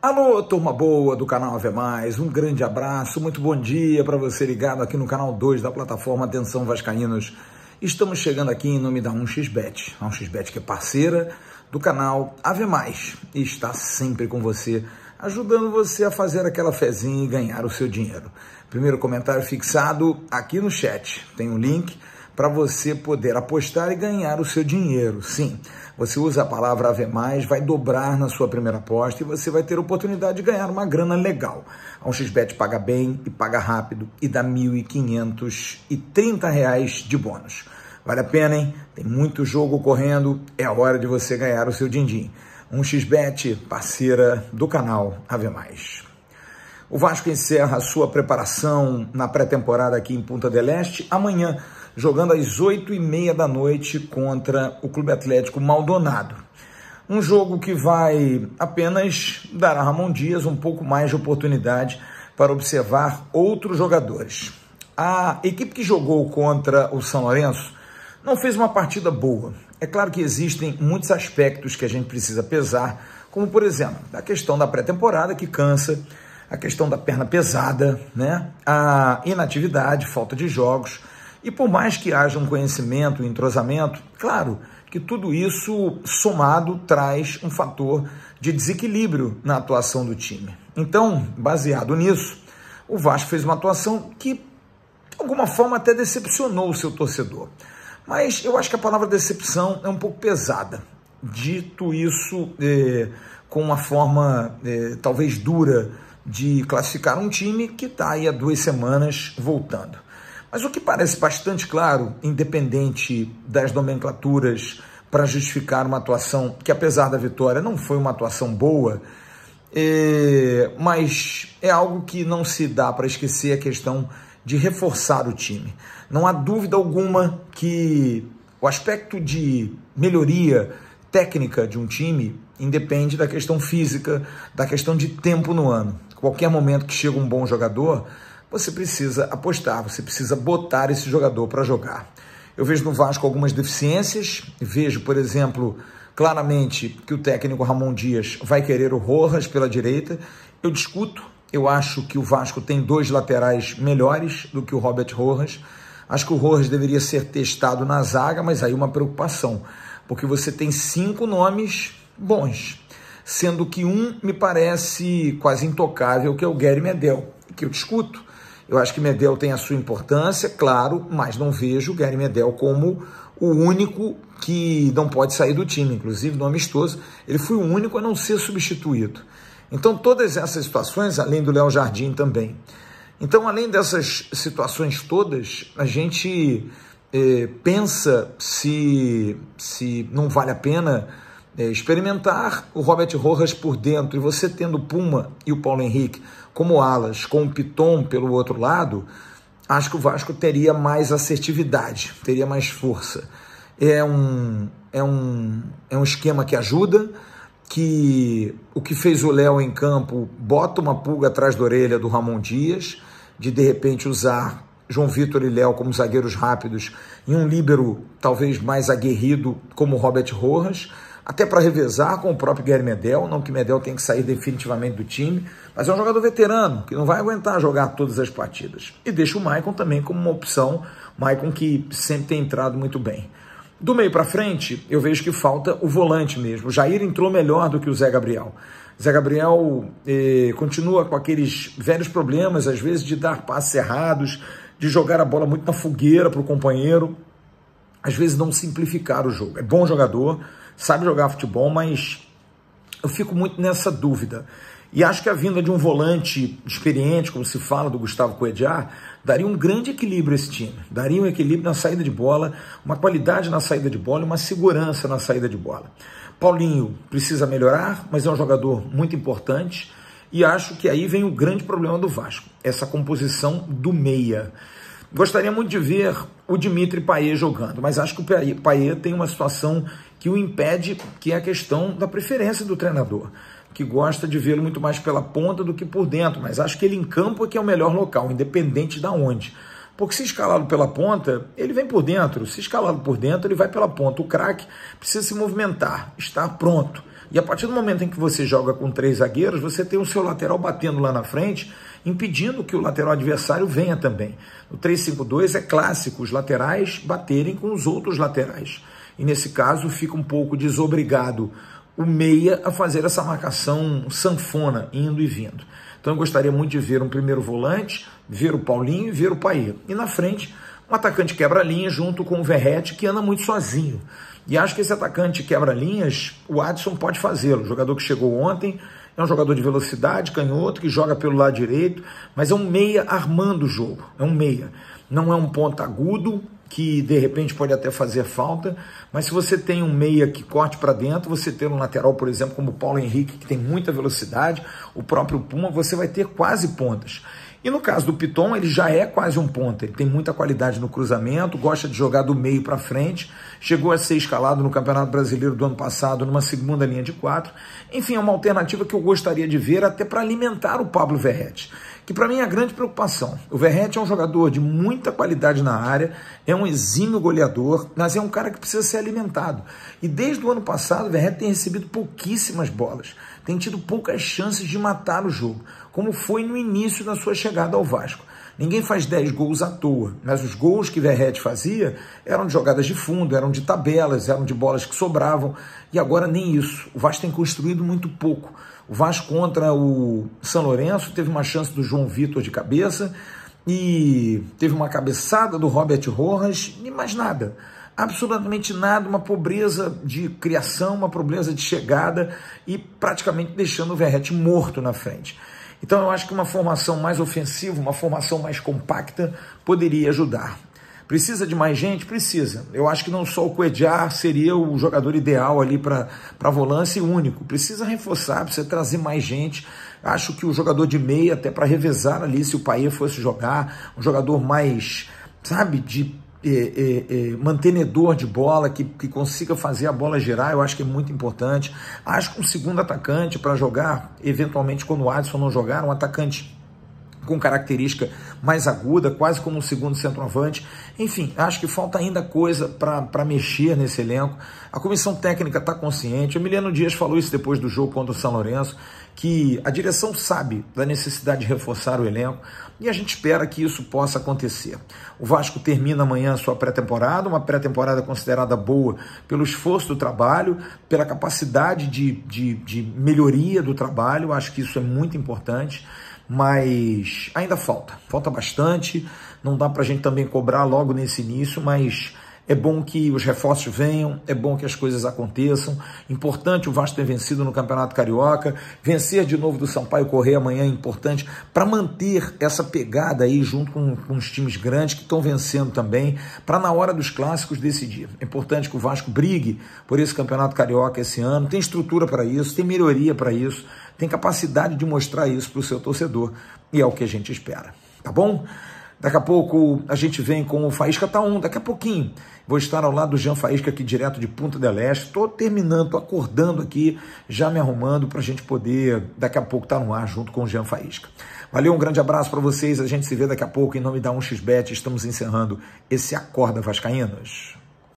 Alô, turma boa do canal Ave Mais, um grande abraço, muito bom dia para você ligado aqui no canal 2 da plataforma Atenção Vascaínos. Estamos chegando aqui em nome da 1xBet, a 1xBet que é parceira do canal Ave Mais e está sempre com você, ajudando você a fazer aquela fezinha e ganhar o seu dinheiro. Primeiro comentário fixado aqui no chat, tem um link para você poder apostar e ganhar o seu dinheiro, sim você usa a palavra Ave Mais, vai dobrar na sua primeira aposta e você vai ter a oportunidade de ganhar uma grana legal. A 1xBet paga bem e paga rápido e dá R$ 1.530 de bônus. Vale a pena, hein? Tem muito jogo correndo, é a hora de você ganhar o seu din-din. 1xBet, parceira do canal Ave Mais. O Vasco encerra a sua preparação na pré-temporada aqui em Punta del Este amanhã jogando às 8 e meia da noite contra o Clube Atlético Maldonado. Um jogo que vai apenas dar a Ramon Dias um pouco mais de oportunidade para observar outros jogadores. A equipe que jogou contra o São Lourenço não fez uma partida boa. É claro que existem muitos aspectos que a gente precisa pesar, como por exemplo, a questão da pré-temporada que cansa, a questão da perna pesada, né? a inatividade, falta de jogos, e por mais que haja um conhecimento, um entrosamento, claro que tudo isso somado traz um fator de desequilíbrio na atuação do time. Então, baseado nisso, o Vasco fez uma atuação que, de alguma forma, até decepcionou o seu torcedor. Mas eu acho que a palavra decepção é um pouco pesada. Dito isso é, com uma forma é, talvez dura de classificar um time que está aí há duas semanas voltando. Mas o que parece bastante claro, independente das nomenclaturas para justificar uma atuação que, apesar da vitória, não foi uma atuação boa, é, mas é algo que não se dá para esquecer a questão de reforçar o time. Não há dúvida alguma que o aspecto de melhoria técnica de um time independe da questão física, da questão de tempo no ano. Qualquer momento que chega um bom jogador, você precisa apostar, você precisa botar esse jogador para jogar. Eu vejo no Vasco algumas deficiências, vejo, por exemplo, claramente que o técnico Ramon Dias vai querer o Rojas pela direita. Eu discuto, eu acho que o Vasco tem dois laterais melhores do que o Robert Rojas. Acho que o Rojas deveria ser testado na zaga, mas aí uma preocupação, porque você tem cinco nomes bons, sendo que um me parece quase intocável, que é o Gary Medel, que eu discuto. Eu acho que Medel tem a sua importância, claro, mas não vejo Gary Medel como o único que não pode sair do time. Inclusive, no amistoso, ele foi o único a não ser substituído. Então, todas essas situações, além do Léo Jardim também. Então, além dessas situações todas, a gente eh, pensa se, se não vale a pena é, experimentar o Robert Rojas por dentro e você tendo Puma e o Paulo Henrique como alas, com o Piton pelo outro lado, acho que o Vasco teria mais assertividade, teria mais força. É um, é um, é um esquema que ajuda, que o que fez o Léo em campo bota uma pulga atrás da orelha do Ramon Dias, de de repente usar João Vitor e Léo como zagueiros rápidos e um líbero talvez mais aguerrido como Robert Rojas até para revezar com o próprio Guilherme Medel, não que Medel tem que sair definitivamente do time, mas é um jogador veterano, que não vai aguentar jogar todas as partidas. E deixa o Maicon também como uma opção, Maicon que sempre tem entrado muito bem. Do meio para frente, eu vejo que falta o volante mesmo. O Jair entrou melhor do que o Zé Gabriel. Zé Gabriel eh, continua com aqueles velhos problemas, às vezes, de dar passes errados, de jogar a bola muito na fogueira para o companheiro, às vezes não simplificar o jogo. É bom jogador, sabe jogar futebol, mas eu fico muito nessa dúvida. E acho que a vinda de um volante experiente, como se fala, do Gustavo Coediar, daria um grande equilíbrio a esse time. Daria um equilíbrio na saída de bola, uma qualidade na saída de bola e uma segurança na saída de bola. Paulinho precisa melhorar, mas é um jogador muito importante. E acho que aí vem o grande problema do Vasco, essa composição do meia. Gostaria muito de ver o Dimitri Payet jogando, mas acho que o Payet tem uma situação que o impede, que é a questão da preferência do treinador, que gosta de vê-lo muito mais pela ponta do que por dentro, mas acho que ele em campo é que é o melhor local, independente da onde. Porque se escalado pela ponta, ele vem por dentro. Se escalado por dentro, ele vai pela ponta. O craque precisa se movimentar, estar pronto. E a partir do momento em que você joga com três zagueiros, você tem o seu lateral batendo lá na frente impedindo que o lateral adversário venha também. No 3-5-2 é clássico os laterais baterem com os outros laterais. E nesse caso fica um pouco desobrigado o meia a fazer essa marcação sanfona, indo e vindo. Então eu gostaria muito de ver um primeiro volante, ver o Paulinho e ver o Paê. E na frente, um atacante quebra-linha junto com o Verrete, que anda muito sozinho. E acho que esse atacante quebra-linhas, o Adson pode fazê-lo. Jogador que chegou ontem, é um jogador de velocidade, canhoto, que joga pelo lado direito, mas é um meia armando o jogo. É um meia. Não é um ponta agudo, que de repente pode até fazer falta, mas se você tem um meia que corte para dentro, você tem um lateral, por exemplo, como o Paulo Henrique, que tem muita velocidade, o próprio Puma, você vai ter quase pontas. E no caso do Piton, ele já é quase um ponta, ele tem muita qualidade no cruzamento, gosta de jogar do meio para frente, chegou a ser escalado no Campeonato Brasileiro do ano passado numa segunda linha de quatro. Enfim, é uma alternativa que eu gostaria de ver até para alimentar o Pablo Verrete que para mim é a grande preocupação. O Verrete é um jogador de muita qualidade na área, é um exímio goleador, mas é um cara que precisa ser alimentado. E desde o ano passado, o Verrete tem recebido pouquíssimas bolas, tem tido poucas chances de matar o jogo, como foi no início da sua chegada ao Vasco. Ninguém faz 10 gols à toa, mas os gols que Verrete fazia eram de jogadas de fundo, eram de tabelas, eram de bolas que sobravam, e agora nem isso. O Vasco tem construído muito pouco. O Vasco contra o São Lourenço teve uma chance do João Vitor de cabeça e teve uma cabeçada do Robert Rojas e mais nada absolutamente nada, uma pobreza de criação, uma pobreza de chegada e praticamente deixando o Verrete morto na frente. Então eu acho que uma formação mais ofensiva, uma formação mais compacta poderia ajudar. Precisa de mais gente? Precisa. Eu acho que não só o Coediar seria o jogador ideal ali para volância e único. Precisa reforçar, precisa trazer mais gente. Acho que o jogador de meia, até para revezar ali, se o Paê fosse jogar, um jogador mais, sabe, de é, é, é, mantenedor de bola, que, que consiga fazer a bola girar, eu acho que é muito importante. Acho que um segundo atacante para jogar, eventualmente quando o Adson não jogar, um atacante com característica mais aguda, quase como um segundo centroavante. Enfim, acho que falta ainda coisa para mexer nesse elenco. A comissão técnica está consciente. O Emiliano Dias falou isso depois do jogo contra o São Lourenço que a direção sabe da necessidade de reforçar o elenco e a gente espera que isso possa acontecer. O Vasco termina amanhã a sua pré-temporada, uma pré-temporada considerada boa pelo esforço do trabalho, pela capacidade de, de, de melhoria do trabalho, acho que isso é muito importante mas ainda falta, falta bastante. Não dá para a gente também cobrar logo nesse início, mas é bom que os reforços venham, é bom que as coisas aconteçam. Importante o Vasco ter vencido no Campeonato Carioca, vencer de novo do Sampaio Correia amanhã é importante para manter essa pegada aí junto com, com os times grandes que estão vencendo também, para na hora dos clássicos decidir. É importante que o Vasco brigue por esse Campeonato Carioca esse ano, tem estrutura para isso, tem melhoria para isso, tem capacidade de mostrar isso para o seu torcedor e é o que a gente espera. Tá bom? Daqui a pouco a gente vem com o Faísca Tá um. Daqui a pouquinho vou estar ao lado do Jean Faísca aqui direto de Punta del Este. Estou terminando, estou acordando aqui, já me arrumando para a gente poder daqui a pouco estar tá no ar junto com o Jean Faísca. Valeu, um grande abraço para vocês. A gente se vê daqui a pouco em nome da 1xBet. Estamos encerrando esse Acorda Vascaínos.